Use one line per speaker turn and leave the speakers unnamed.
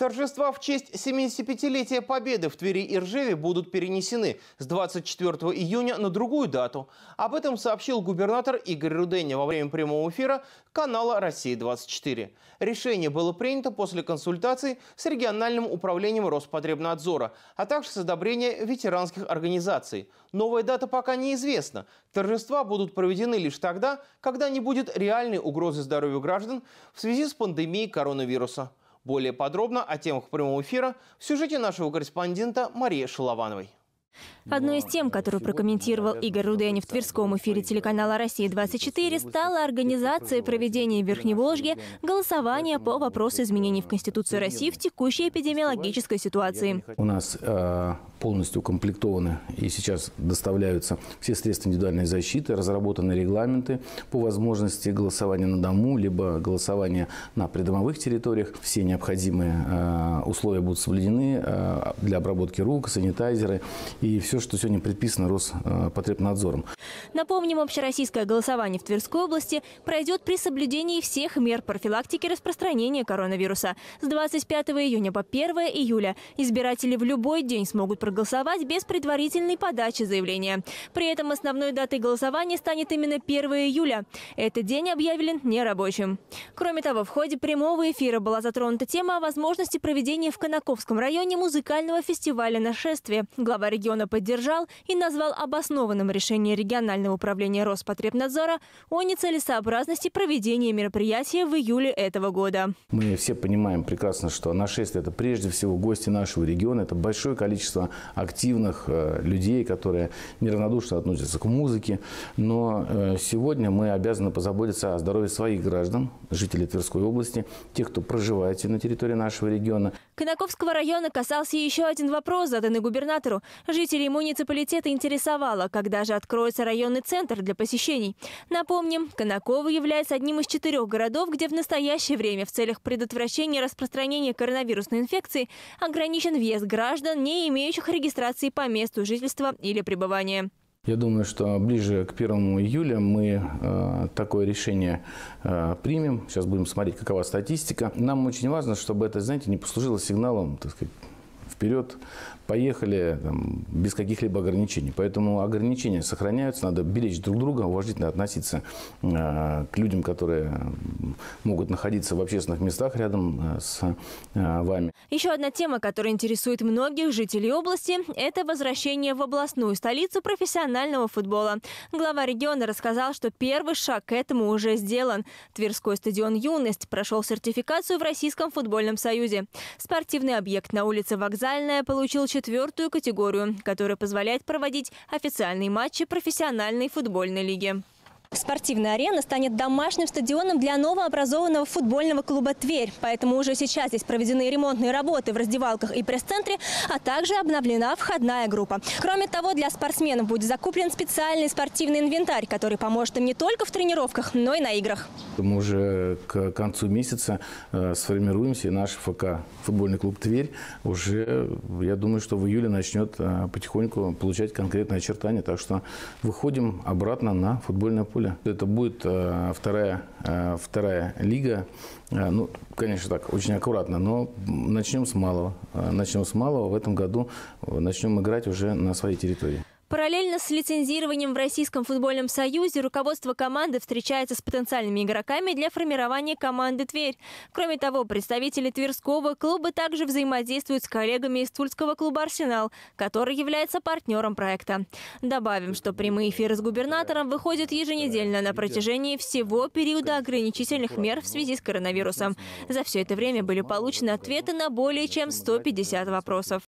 Торжества в честь 75-летия Победы в Твери и Ржеве будут перенесены с 24 июня на другую дату. Об этом сообщил губернатор Игорь Руденя во время прямого эфира канала «Россия-24». Решение было принято после консультаций с региональным управлением Роспотребнадзора, а также с одобрения ветеранских организаций. Новая дата пока неизвестна. Торжества будут проведены лишь тогда, когда не будет реальной угрозы здоровью граждан в связи с пандемией коронавируса. Более подробно о темах прямого эфира в сюжете нашего корреспондента Марии Шаловановой.
Одной из тем, которую прокомментировал Игорь Рудени в Тверском эфире телеканала «Россия-24», стала организация проведения в Верхневолжье голосования по вопросу изменений в Конституцию России в текущей эпидемиологической ситуации.
У нас э, полностью укомплектованы и сейчас доставляются все средства индивидуальной защиты, разработаны регламенты по возможности голосования на дому, либо голосования на придомовых территориях. Все необходимые э, условия будут соблюдены э, для обработки рук, санитайзеры и все, что сегодня предписано Роспотребнадзором.
Напомним, общероссийское голосование в Тверской области пройдет при соблюдении всех мер профилактики распространения коронавируса. С 25 июня по 1 июля избиратели в любой день смогут проголосовать проголосовать без предварительной подачи заявления. При этом основной датой голосования станет именно 1 июля. Этот день объявлен нерабочим. Кроме того, в ходе прямого эфира была затронута тема о возможности проведения в Конаковском районе музыкального фестиваля «Нашествие». Глава региона поддержал и назвал обоснованным решение регионального управления Роспотребнадзора о нецелесообразности проведения мероприятия в июле этого года.
Мы все понимаем прекрасно, что «Нашествие» – это прежде всего гости нашего региона, это большое количество активных э, людей, которые неравнодушно относятся к музыке. Но э, сегодня мы обязаны позаботиться о здоровье своих граждан, жителей Тверской области, тех, кто проживает на территории нашего региона.
Конаковского района касался еще один вопрос, заданный губернатору. Жителей муниципалитета интересовало, когда же откроется районный центр для посещений. Напомним, Конаково является одним из четырех городов, где в настоящее время в целях предотвращения распространения коронавирусной инфекции ограничен въезд граждан, не имеющих регистрации по месту жительства или пребывания.
Я думаю, что ближе к 1 июля мы э, такое решение э, примем. Сейчас будем смотреть, какова статистика. Нам очень важно, чтобы это, знаете, не послужило сигналом, так сказать, вперед, поехали там, без каких-либо ограничений. Поэтому ограничения сохраняются, надо беречь друг друга, уважительно относиться э, к людям, которые могут находиться в общественных местах рядом э, с э, вами.
Еще одна тема, которая интересует многих жителей области – это возвращение в областную столицу профессионального футбола. Глава региона рассказал, что первый шаг к этому уже сделан. Тверской стадион «Юность» прошел сертификацию в Российском футбольном союзе. Спортивный объект на улице Вокзальная получил четвертую категорию, которая позволяет проводить официальные матчи профессиональной футбольной лиги. Спортивная арена станет домашним стадионом для новообразованного футбольного клуба «Тверь». Поэтому уже сейчас здесь проведены ремонтные работы в раздевалках и пресс-центре, а также обновлена входная группа. Кроме того, для спортсменов будет закуплен специальный спортивный инвентарь, который поможет им не только в тренировках, но и на играх.
Мы уже к концу месяца э, сформируемся, и наш ФК, футбольный клуб «Тверь», уже, я думаю, что в июле начнет э, потихоньку получать конкретные очертания. Так что выходим обратно на футбольное поле. Ливерпуля. Это будет э, вторая, э, вторая лига. Э, ну, конечно, так, очень аккуратно, но начнем с малого. Начнем с малого. В этом году начнем играть уже на своей территории.
Параллельно с лицензированием в Российском футбольном союзе руководство команды встречается с потенциальными игроками для формирования команды «Тверь». Кроме того, представители Тверского клуба также взаимодействуют с коллегами из Тульского клуба «Арсенал», который является партнером проекта. Добавим, что прямые эфиры с губернатором выходят еженедельно на протяжении всего периода ограничительных мер в связи с коронавирусом. За все это время были получены ответы на более чем 150 вопросов.